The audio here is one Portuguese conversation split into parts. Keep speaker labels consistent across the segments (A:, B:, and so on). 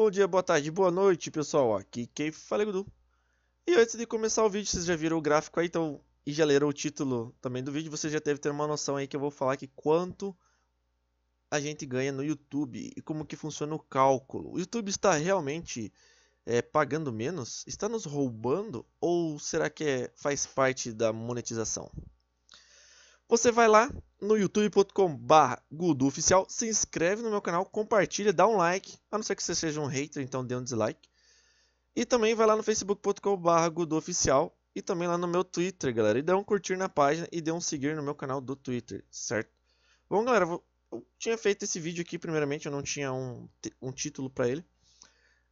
A: Bom dia, boa tarde, boa noite, pessoal. Aqui quem fala é Gudu. E antes de começar o vídeo, vocês já viram o gráfico aí, então, e já leram o título também do vídeo, vocês já devem ter uma noção aí que eu vou falar que quanto a gente ganha no YouTube e como que funciona o cálculo. O YouTube está realmente é, pagando menos? Está nos roubando? Ou será que é, faz parte da monetização? Você vai lá no youtubecom oficial, se inscreve no meu canal, compartilha, dá um like, a não ser que você seja um hater, então dê um dislike. E também vai lá no facebookcom oficial e também lá no meu Twitter, galera, e dê um curtir na página e dê um seguir no meu canal do Twitter, certo? Bom, galera, eu tinha feito esse vídeo aqui primeiramente, eu não tinha um, um título para ele.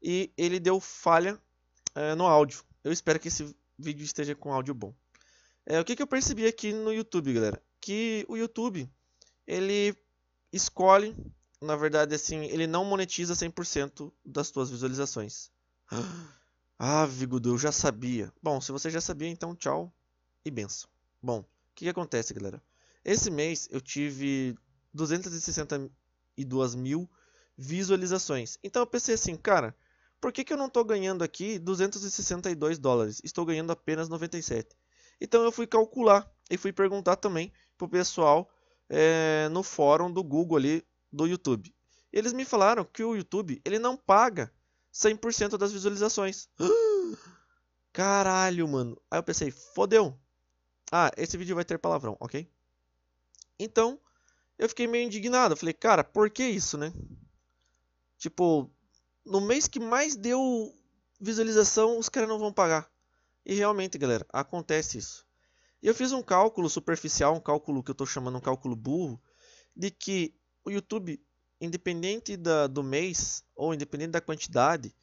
A: E ele deu falha é, no áudio. Eu espero que esse vídeo esteja com áudio bom. É, o que, que eu percebi aqui no YouTube, galera? que o YouTube ele escolhe, na verdade assim, ele não monetiza 100% das tuas visualizações. Ah, vigudo, eu já sabia. Bom, se você já sabia, então tchau e benção. Bom, o que, que acontece, galera? Esse mês eu tive 262 mil visualizações. Então eu pensei assim, cara, por que, que eu não estou ganhando aqui 262 dólares? Estou ganhando apenas 97. Então eu fui calcular e fui perguntar também pro pessoal é, no fórum do Google ali do YouTube. Eles me falaram que o YouTube ele não paga 100% das visualizações. Caralho, mano. Aí eu pensei, fodeu. Ah, esse vídeo vai ter palavrão, ok? Então, eu fiquei meio indignado. falei, cara, por que isso, né? Tipo, no mês que mais deu visualização, os caras não vão pagar. E realmente, galera, acontece isso. E eu fiz um cálculo superficial, um cálculo que eu estou chamando um cálculo burro, de que o YouTube, independente da, do mês ou independente da quantidade,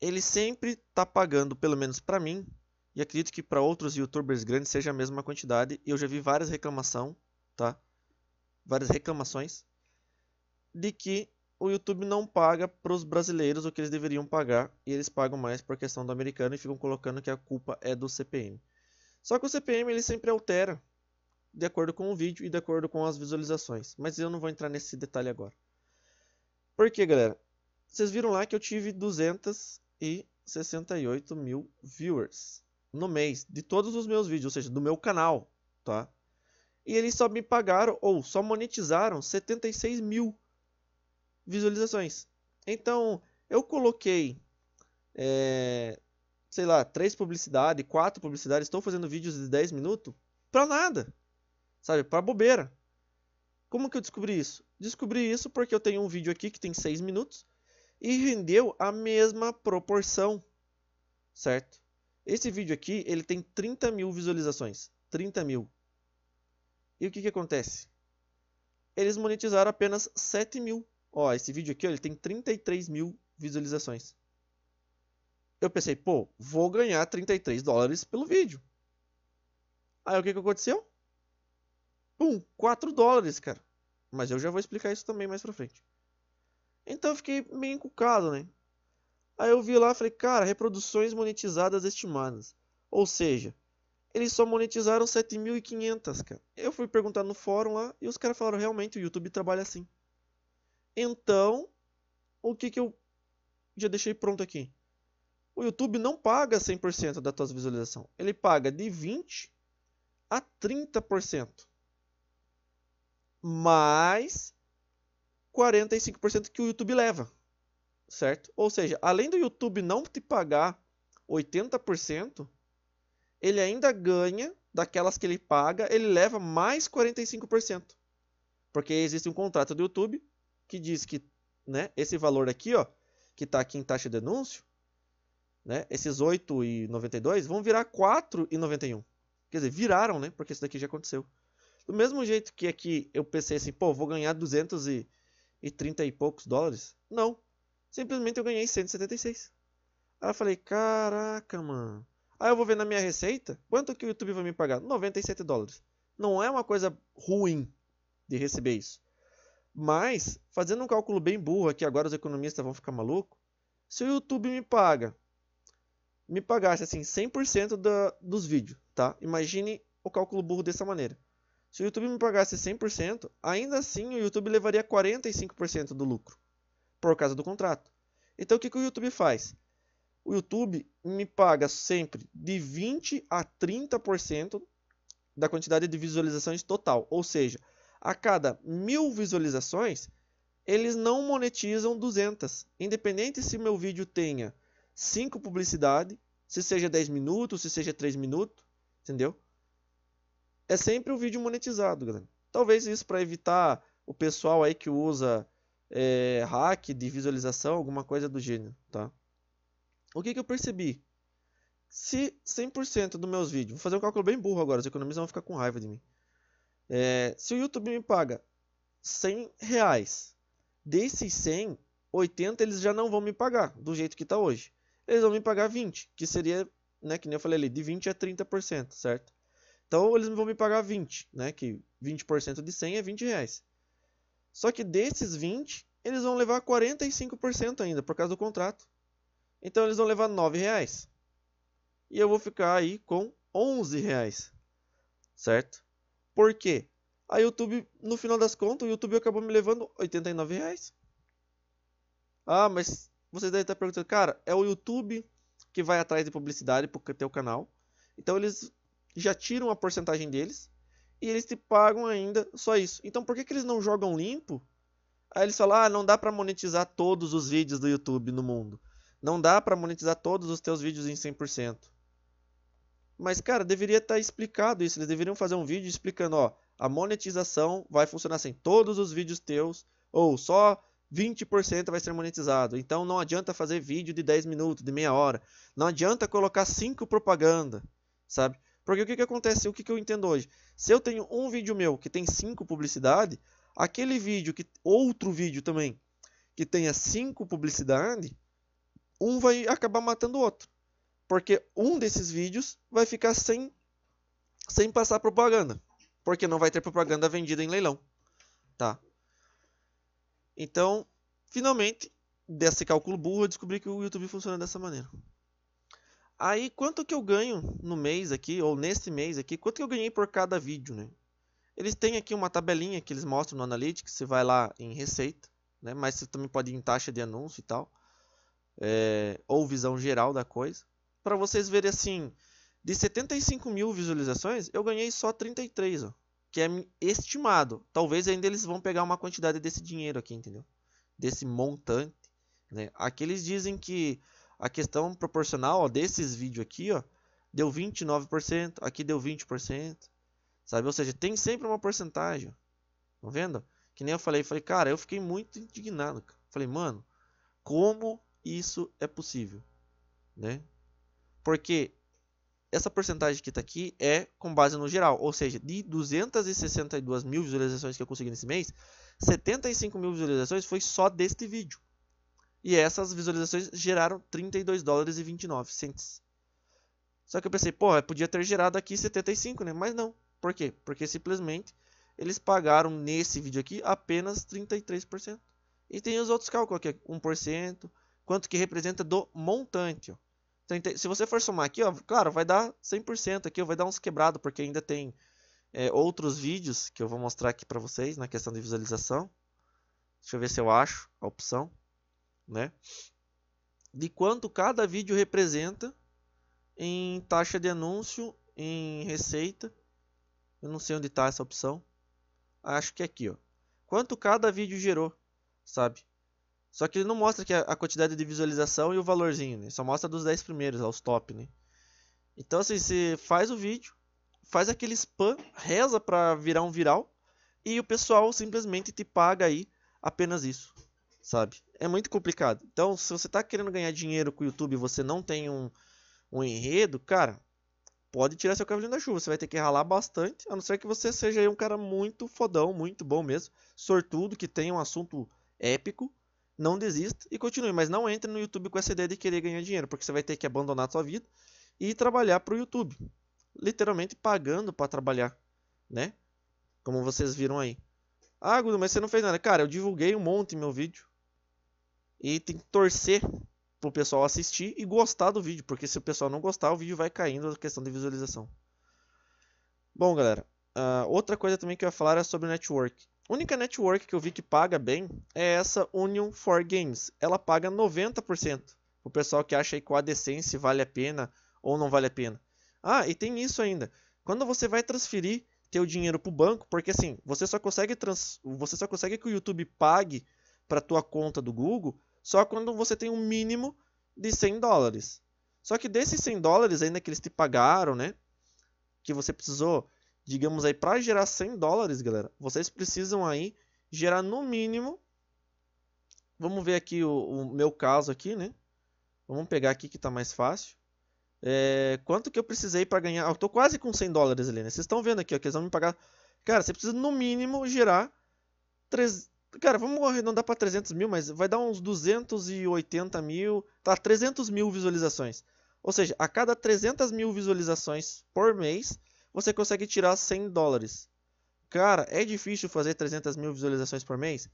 A: ele sempre está pagando, pelo menos para mim, e acredito que para outros YouTubers grandes seja a mesma quantidade. E Eu já vi várias reclamação, tá? Várias reclamações de que o YouTube não paga para os brasileiros o que eles deveriam pagar e eles pagam mais por questão do americano e ficam colocando que a culpa é do CPM. Só que o CPM ele sempre altera de acordo com o vídeo e de acordo com as visualizações. Mas eu não vou entrar nesse detalhe agora. Por que, galera? Vocês viram lá que eu tive 268 mil viewers no mês de todos os meus vídeos, ou seja, do meu canal, tá? E eles só me pagaram ou só monetizaram 76 mil visualizações. Então eu coloquei é, sei lá, três publicidades, quatro publicidades, estou fazendo vídeos de 10 minutos para nada. Sabe? Para bobeira. Como que eu descobri isso? Descobri isso porque eu tenho um vídeo aqui que tem 6 minutos e rendeu a mesma proporção. Certo? Esse vídeo aqui, ele tem 30 mil visualizações. 30 mil. E o que, que acontece? Eles monetizaram apenas 7 mil. Ó, esse vídeo aqui ó, ele tem 33 mil visualizações eu pensei, pô, vou ganhar 33 dólares pelo vídeo. Aí o que, que aconteceu? Pum, 4 dólares, cara. Mas eu já vou explicar isso também mais pra frente. Então eu fiquei meio encucado, né? Aí eu vi lá e falei, cara, reproduções monetizadas estimadas. Ou seja, eles só monetizaram 7.500, cara. Eu fui perguntar no fórum lá e os caras falaram, realmente, o YouTube trabalha assim. Então, o que que eu já deixei pronto aqui? o YouTube não paga 100% da tua visualização. Ele paga de 20 a 30%. Mais 45% que o YouTube leva. Certo? Ou seja, além do YouTube não te pagar 80%, ele ainda ganha daquelas que ele paga, ele leva mais 45%. Porque existe um contrato do YouTube que diz que, né, esse valor aqui, ó, que está aqui em taxa de anúncio, né, esses 8,92 vão virar 4,91. Quer dizer, viraram, né? Porque isso daqui já aconteceu. Do mesmo jeito que aqui eu pensei assim, pô, vou ganhar 230 e poucos dólares. Não. Simplesmente eu ganhei 176. Aí eu falei, caraca, mano. Aí eu vou ver na minha receita, quanto que o YouTube vai me pagar? 97 dólares. Não é uma coisa ruim de receber isso. Mas, fazendo um cálculo bem burro aqui, agora os economistas vão ficar malucos. Se o YouTube me paga me pagasse assim 100% da, dos vídeos, tá? Imagine o cálculo burro dessa maneira. Se o YouTube me pagasse 100%, ainda assim o YouTube levaria 45% do lucro, por causa do contrato. Então o que, que o YouTube faz? O YouTube me paga sempre de 20 a 30% da quantidade de visualizações total. Ou seja, a cada mil visualizações, eles não monetizam 200. Independente se meu vídeo tenha cinco publicidade, se seja 10 minutos, se seja 3 minutos, entendeu? É sempre o um vídeo monetizado, galera. Talvez isso para evitar o pessoal aí que usa é, hack de visualização, alguma coisa do gênero, tá? O que, que eu percebi? Se 100% dos meus vídeos, vou fazer um cálculo bem burro agora, os economistas vão ficar com raiva de mim. É, se o YouTube me paga 100 reais, desses 100, 80 eles já não vão me pagar do jeito que está hoje eles vão me pagar 20, que seria, né, que nem eu falei ali, de 20 a 30%, certo? Então eles vão me pagar 20, né, que 20% de 100 é 20 reais. Só que desses 20, eles vão levar 45% ainda, por causa do contrato. Então eles vão levar 9 reais. E eu vou ficar aí com 11 reais, certo? Por quê? A YouTube, no final das contas, o YouTube acabou me levando 89 reais. Ah, mas vocês devem estar perguntando, cara, é o YouTube que vai atrás de publicidade para o teu canal. Então eles já tiram a porcentagem deles e eles te pagam ainda só isso. Então por que, que eles não jogam limpo? Aí eles falam, ah, não dá para monetizar todos os vídeos do YouTube no mundo. Não dá para monetizar todos os teus vídeos em 100%. Mas, cara, deveria estar tá explicado isso. Eles deveriam fazer um vídeo explicando, ó, a monetização vai funcionar assim. Todos os vídeos teus, ou só 20% vai ser monetizado. Então não adianta fazer vídeo de 10 minutos, de meia hora. Não adianta colocar 5 propaganda, sabe? Porque o que, que acontece? O que, que eu entendo hoje? Se eu tenho um vídeo meu que tem 5 publicidade, aquele vídeo que outro vídeo também que tenha 5 publicidade, um vai acabar matando o outro. Porque um desses vídeos vai ficar sem sem passar propaganda, porque não vai ter propaganda vendida em leilão, tá? Então, finalmente, desse cálculo burro, eu descobri que o YouTube funciona dessa maneira. Aí, quanto que eu ganho no mês aqui, ou nesse mês aqui, quanto que eu ganhei por cada vídeo, né? Eles têm aqui uma tabelinha que eles mostram no Analytics, você vai lá em receita, né? Mas você também pode ir em taxa de anúncio e tal. É, ou visão geral da coisa. Para vocês verem assim, de 75 mil visualizações, eu ganhei só 33, ó que é estimado. Talvez ainda eles vão pegar uma quantidade desse dinheiro aqui, entendeu? Desse montante. Né? Aqui eles dizem que a questão proporcional ó, desses vídeos aqui, ó, deu 29%, aqui deu 20%. Sabe? Ou seja, tem sempre uma porcentagem. Tá vendo? Que nem eu falei, falei, cara, eu fiquei muito indignado. Falei, mano, como isso é possível? Né? Porque essa porcentagem que está aqui é com base no geral, ou seja, de 262 mil visualizações que eu consegui nesse mês, 75 mil visualizações foi só deste vídeo. E essas visualizações geraram 32 dólares e 29 Só que eu pensei, pô, podia ter gerado aqui 75, né? Mas não. Por quê? Porque simplesmente eles pagaram nesse vídeo aqui apenas 33%. E tem os outros cálculos aqui, 1%, quanto que representa do montante, ó. Então, se você for somar aqui, ó, claro, vai dar 100% aqui, vai dar uns quebrados, porque ainda tem é, outros vídeos que eu vou mostrar aqui para vocês na questão de visualização. Deixa eu ver se eu acho a opção, né? De quanto cada vídeo representa em taxa de anúncio, em receita. Eu não sei onde está essa opção. Acho que é aqui, ó. Quanto cada vídeo gerou, sabe? Só que ele não mostra que a quantidade de visualização e o valorzinho, né? Só mostra dos 10 primeiros, aos top, né? Então assim, você faz o vídeo, faz aquele spam, reza para virar um viral e o pessoal simplesmente te paga aí apenas isso, sabe? É muito complicado. Então, se você tá querendo ganhar dinheiro com o YouTube e você não tem um, um enredo, cara, pode tirar seu cavalinho da chuva. Você vai ter que ralar bastante, a não ser que você seja um cara muito fodão, muito bom mesmo, sortudo, que tenha um assunto épico não desista e continue, mas não entre no YouTube com essa ideia de querer ganhar dinheiro, porque você vai ter que abandonar a sua vida e trabalhar para o YouTube, literalmente pagando para trabalhar, né? Como vocês viram aí. Ah, Gudu, mas você não fez nada. Cara, eu divulguei um monte meu vídeo. E tem que torcer pro pessoal assistir e gostar do vídeo, porque se o pessoal não gostar, o vídeo vai caindo a questão de visualização. Bom, galera, Uh, outra coisa também que eu ia falar é sobre network. A única network que eu vi que paga bem é essa Union for Games. Ela paga 90%. O pessoal que acha aí que o AdSense vale a pena ou não vale a pena. Ah, e tem isso ainda. Quando você vai transferir teu dinheiro para o banco, porque assim, você só consegue trans... você só consegue que o YouTube pague para tua conta do Google só quando você tem um mínimo de 100 dólares. Só que desses 100 dólares ainda que eles te pagaram, né, que você precisou digamos aí, para gerar 100 dólares, galera, vocês precisam aí gerar no mínimo. Vamos ver aqui o, o meu caso aqui, né? Vamos pegar aqui que está mais fácil. É, quanto que eu precisei para ganhar? Eu tô quase com 100 dólares ali, né? Vocês estão vendo aqui, ó, que eles vão me pagar. Cara, você precisa no mínimo gerar 3... Cara, vamos arredondar para 300 mil, mas vai dar uns 280 mil, tá? 300 mil visualizações. Ou seja, a cada 300 mil visualizações por mês, você consegue tirar 100 dólares. Cara, é difícil fazer 300 mil visualizações por mês?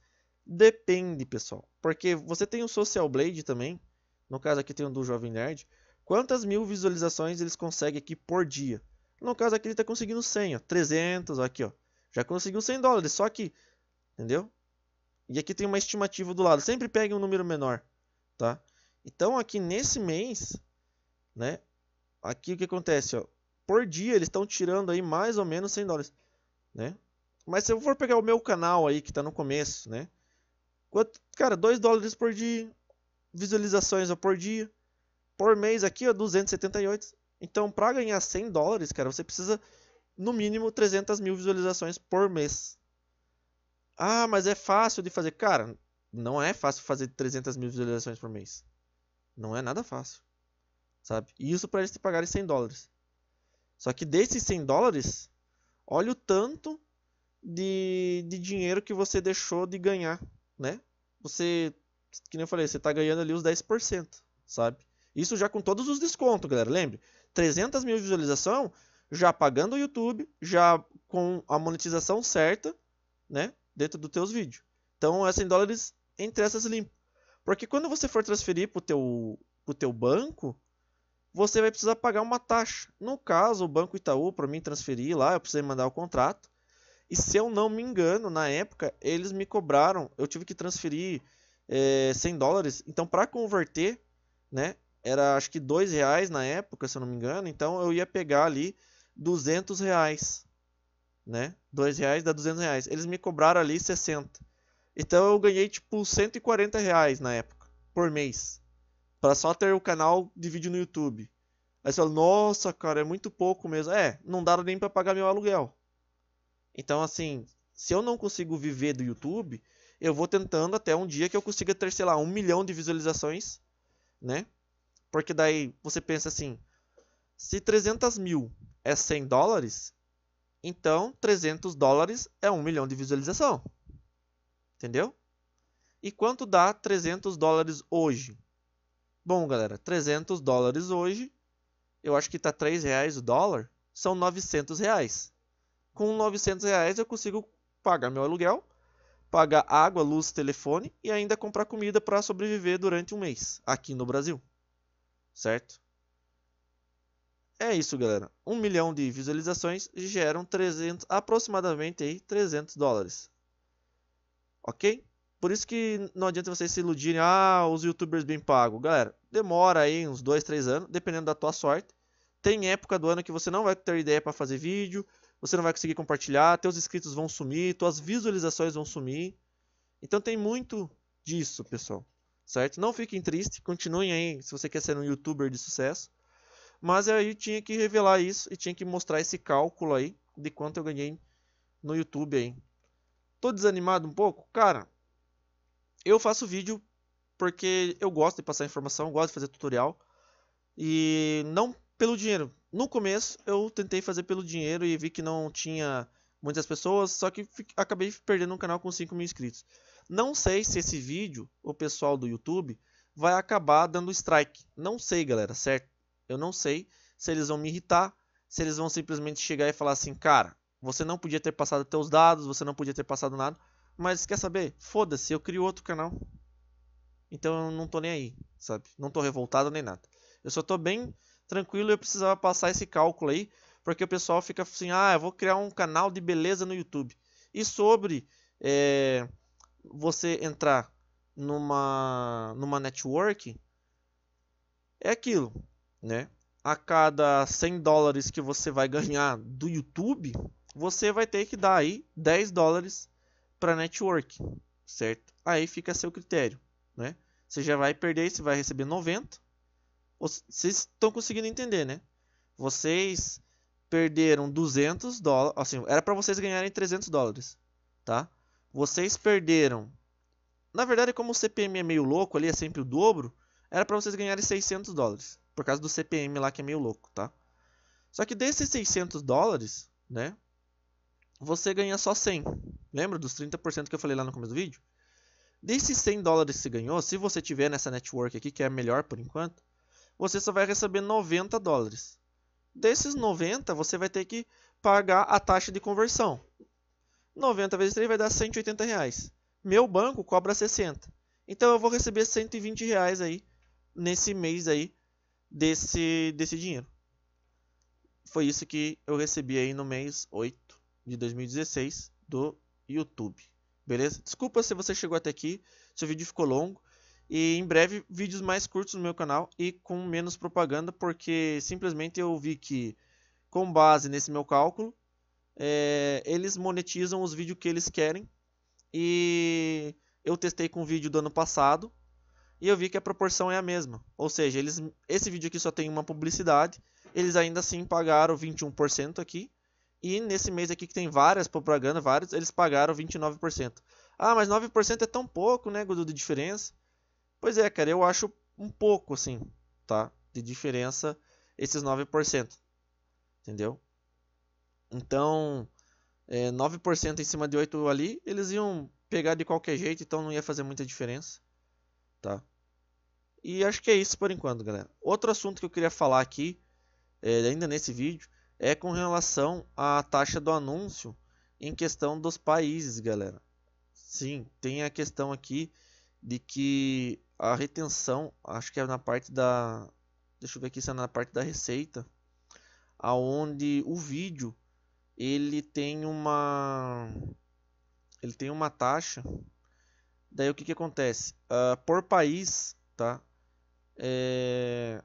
A: Depende, pessoal. Porque você tem o Social Blade também. No caso aqui tem o do Jovem Nerd. Quantas mil visualizações eles conseguem aqui por dia? No caso aqui ele está conseguindo 100, ó. 300, ó, aqui, ó. Já conseguiu 100 dólares, só que... Entendeu? E aqui tem uma estimativa do lado. Sempre pegue um número menor, tá? Então aqui nesse mês, né? Aqui o que acontece, ó por dia eles estão tirando aí mais ou menos 100 dólares, né? Mas se eu for pegar o meu canal aí que está no começo, né? Quanto, cara, 2 dólares por dia, visualizações por dia, por mês aqui, ó, 278. Então, para ganhar 100 dólares, cara, você precisa no mínimo 300 mil visualizações por mês. Ah, mas é fácil de fazer. Cara, não é fácil fazer 300 mil visualizações por mês. Não é nada fácil. Sabe? Isso para eles te pagarem 100 dólares. Só que desses 100 dólares, olha o tanto de, de dinheiro que você deixou de ganhar, né? Você, que nem eu falei, você está ganhando ali os 10%, sabe? Isso já com todos os descontos, galera. Lembre, 300 mil visualização, já pagando o YouTube, já com a monetização certa, né? Dentro dos teus vídeos. Então, é 100 dólares entre essas limpas. Porque quando você for transferir para o teu, pro teu banco, você vai precisar pagar uma taxa. No caso, o Banco Itaú, para mim transferir lá, eu precisei mandar o contrato. E se eu não me engano, na época, eles me cobraram, eu tive que transferir é, eh, 100 dólares. Então, para converter, né, era acho que 2 reais na época, se eu não me engano. Então, eu ia pegar ali 200 reais, né? 2 reais dá 200 reais. Eles me cobraram ali 60. Então, eu ganhei tipo 140 reais na época, por mês para só ter o canal de vídeo no YouTube. Aí você fala, nossa, cara, é muito pouco mesmo. É, não dá nem para pagar meu aluguel. Então, assim, se eu não consigo viver do YouTube, eu vou tentando até um dia que eu consiga ter, sei lá, um milhão de visualizações, né? Porque daí você pensa assim, se 300 mil é 100 dólares, então 300 dólares é um milhão de visualização. Entendeu? E quanto dá 300 dólares hoje? Bom, galera, 300 dólares hoje, eu acho que está 3 reais o dólar, são 900 reais. Com 900 reais eu consigo pagar meu aluguel, pagar água, luz, telefone e ainda comprar comida para sobreviver durante um mês aqui no Brasil, certo? É isso, galera. Um milhão de visualizações geram 300, aproximadamente aí, 300 dólares. Ok? Por isso que não adianta vocês se iludirem, ah, os youtubers bem pagos. Galera, demora aí uns 2, 3 anos, dependendo da tua sorte. Tem época do ano que você não vai ter ideia para fazer vídeo, você não vai conseguir compartilhar, teus inscritos vão sumir, tuas visualizações vão sumir. Então tem muito disso, pessoal. Certo? Não fiquem tristes, continuem aí se você quer ser um youtuber de sucesso. Mas aí eu tinha que revelar isso e tinha que mostrar esse cálculo aí de quanto eu ganhei no YouTube aí. Tô desanimado um pouco? Cara, eu faço vídeo porque eu gosto de passar informação, gosto de fazer tutorial. E não pelo dinheiro. No começo eu tentei fazer pelo dinheiro e vi que não tinha muitas pessoas, só que acabei perdendo um canal com 5 mil inscritos. Não sei se esse vídeo, o pessoal do YouTube, vai acabar dando strike. Não sei, galera, certo? Eu não sei se eles vão me irritar, se eles vão simplesmente chegar e falar assim, cara, você não podia ter passado teus dados, você não podia ter passado nada. Mas quer saber? Foda-se, eu crio outro canal. Então eu não tô nem aí, sabe? Não tô revoltado nem nada. Eu só tô bem tranquilo e eu precisava passar esse cálculo aí, porque o pessoal fica assim: ah, eu vou criar um canal de beleza no YouTube. E sobre é, você entrar numa, numa network, é aquilo, né? A cada 100 dólares que você vai ganhar do YouTube, você vai ter que dar aí 10 dólares para network, certo? Aí fica a seu critério, né? Você já vai perder, você vai receber 90. Vocês estão conseguindo entender, né? Vocês perderam 200 dólares, assim, era para vocês ganharem 300 dólares, tá? Vocês perderam. Na verdade, como o CPM é meio louco ali, é sempre o dobro, era para vocês ganharem 600 dólares, por causa do CPM lá que é meio louco, tá? Só que desses 600 dólares, né? você ganha só 100. Lembra dos 30% que eu falei lá no começo do vídeo? Desses 100 dólares que você ganhou, se você tiver nessa network aqui, que é a melhor por enquanto, você só vai receber 90 dólares. Desses 90, você vai ter que pagar a taxa de conversão. 90 vezes 3 vai dar 180 reais. Meu banco cobra 60. Então eu vou receber 120 reais aí nesse mês aí desse, desse dinheiro. Foi isso que eu recebi aí no mês 8 de 2016 do YouTube. Beleza? Desculpa se você chegou até aqui, se o vídeo ficou longo. E em breve, vídeos mais curtos no meu canal e com menos propaganda, porque simplesmente eu vi que, com base nesse meu cálculo, é, eles monetizam os vídeos que eles querem. E eu testei com o vídeo do ano passado e eu vi que a proporção é a mesma. Ou seja, eles, esse vídeo aqui só tem uma publicidade, eles ainda assim pagaram 21% aqui e nesse mês aqui que tem várias propagandas, vários, eles pagaram 29%. Ah, mas 9% é tão pouco, né, Gudu, de diferença? Pois é, cara, eu acho um pouco, assim, tá? De diferença esses 9%. Entendeu? Então, é, 9% em cima de 8 ali, eles iam pegar de qualquer jeito, então não ia fazer muita diferença, tá? E acho que é isso por enquanto, galera. Outro assunto que eu queria falar aqui, é, ainda nesse vídeo, é com relação à taxa do anúncio em questão dos países, galera. Sim, tem a questão aqui de que a retenção, acho que é na parte da, deixa eu ver aqui se é na parte da receita, aonde o vídeo ele tem uma ele tem uma taxa. Daí o que que acontece? Uh, por país, tá? É,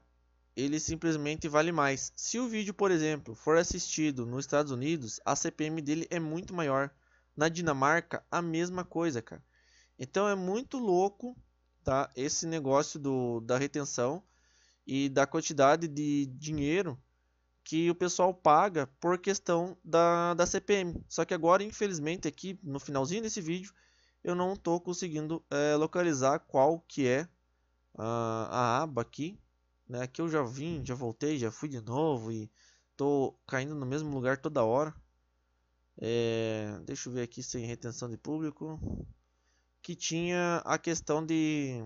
A: ele simplesmente vale mais. Se o vídeo, por exemplo, for assistido nos Estados Unidos, a CPM dele é muito maior. Na Dinamarca, a mesma coisa, cara. Então é muito louco, tá? Esse negócio do, da retenção e da quantidade de dinheiro que o pessoal paga por questão da, da CPM. Só que agora, infelizmente, aqui no finalzinho desse vídeo, eu não estou conseguindo é, localizar qual que é a, a aba aqui né? Que eu já vim, já voltei, já fui de novo e tô caindo no mesmo lugar toda hora. É, deixa eu ver aqui sem retenção de público. Que tinha a questão de,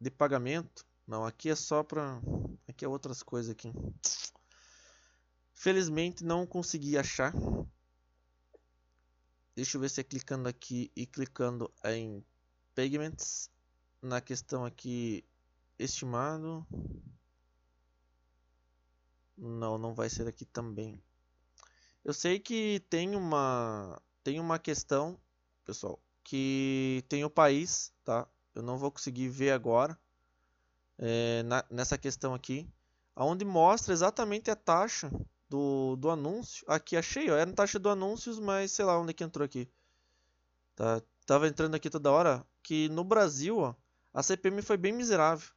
A: de pagamento. Não, aqui é só para. Aqui é outras coisas aqui. Felizmente não consegui achar. Deixa eu ver se é clicando aqui e clicando em Payments. Na questão aqui estimado. Não, não vai ser aqui também. Eu sei que tem uma tem uma questão, pessoal, que tem o país, tá? Eu não vou conseguir ver agora é, na, nessa questão aqui, aonde mostra exatamente a taxa do, do anúncio. Aqui achei, ó, era a taxa do anúncios, mas sei lá onde é que entrou aqui. Tá, tava entrando aqui toda hora que no Brasil, ó, a CPM foi bem miserável.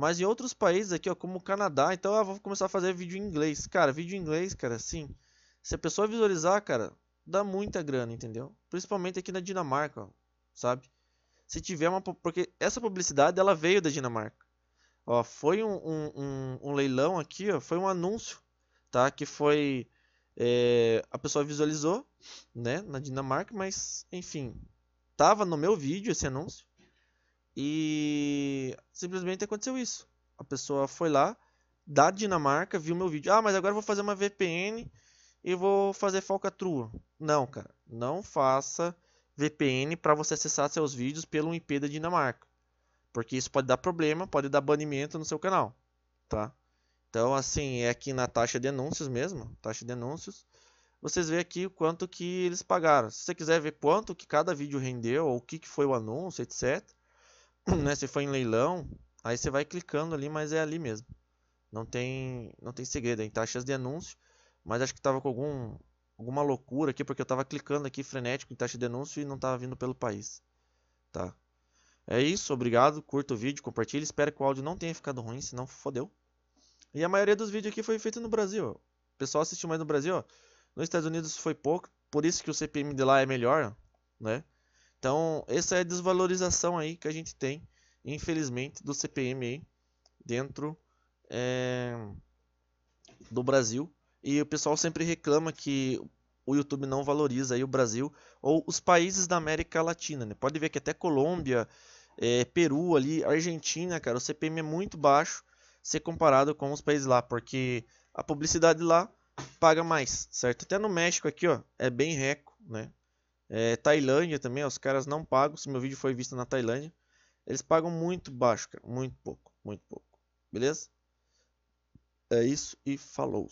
A: Mas em outros países aqui, ó, como o Canadá, então eu vou começar a fazer vídeo em inglês. Cara, vídeo em inglês, cara, sim. Se a pessoa visualizar, cara, dá muita grana, entendeu? Principalmente aqui na Dinamarca, ó, sabe? Se tiver uma. Porque essa publicidade, ela veio da Dinamarca. Ó, foi um, um, um, um leilão aqui, ó, foi um anúncio, tá? Que foi. É, a pessoa visualizou, né, na Dinamarca, mas, enfim, tava no meu vídeo esse anúncio. E simplesmente aconteceu isso. A pessoa foi lá da Dinamarca, viu meu vídeo. Ah, mas agora eu vou fazer uma VPN e vou fazer falcatrua. Não, cara, não faça VPN para você acessar seus vídeos pelo IP da Dinamarca. Porque isso pode dar problema, pode dar banimento no seu canal, tá? Então, assim, é aqui na taxa de anúncios mesmo, taxa de anúncios. Vocês veem aqui o quanto que eles pagaram. Se você quiser ver quanto que cada vídeo rendeu, ou o que, que foi o anúncio, etc. né, se for em leilão, aí você vai clicando ali, mas é ali mesmo. Não tem, não tem segredo, em taxas de anúncio, mas acho que estava com algum, alguma loucura aqui, porque eu estava clicando aqui frenético em taxa de anúncio e não estava vindo pelo país. Tá? É isso, obrigado, curta o vídeo, compartilhe, espero que o áudio não tenha ficado ruim, senão fodeu. E a maioria dos vídeos aqui foi feito no Brasil. O pessoal assistiu mais no Brasil, ó. Nos Estados Unidos foi pouco, por isso que o CPM de lá é melhor, né? Então, essa é a desvalorização aí que a gente tem, infelizmente, do CPM aí dentro é, do Brasil. E o pessoal sempre reclama que o YouTube não valoriza aí o Brasil ou os países da América Latina. Né? Pode ver que até Colômbia, é, Peru ali, Argentina, cara, o CPM é muito baixo se comparado com os países lá, porque a publicidade lá paga mais, certo? Até no México aqui, ó, é bem reco, né? É, Tailândia também, os caras não pagam. Se meu vídeo foi visto na Tailândia, eles pagam muito baixo, cara. Muito pouco, muito pouco. Beleza? É isso e falou.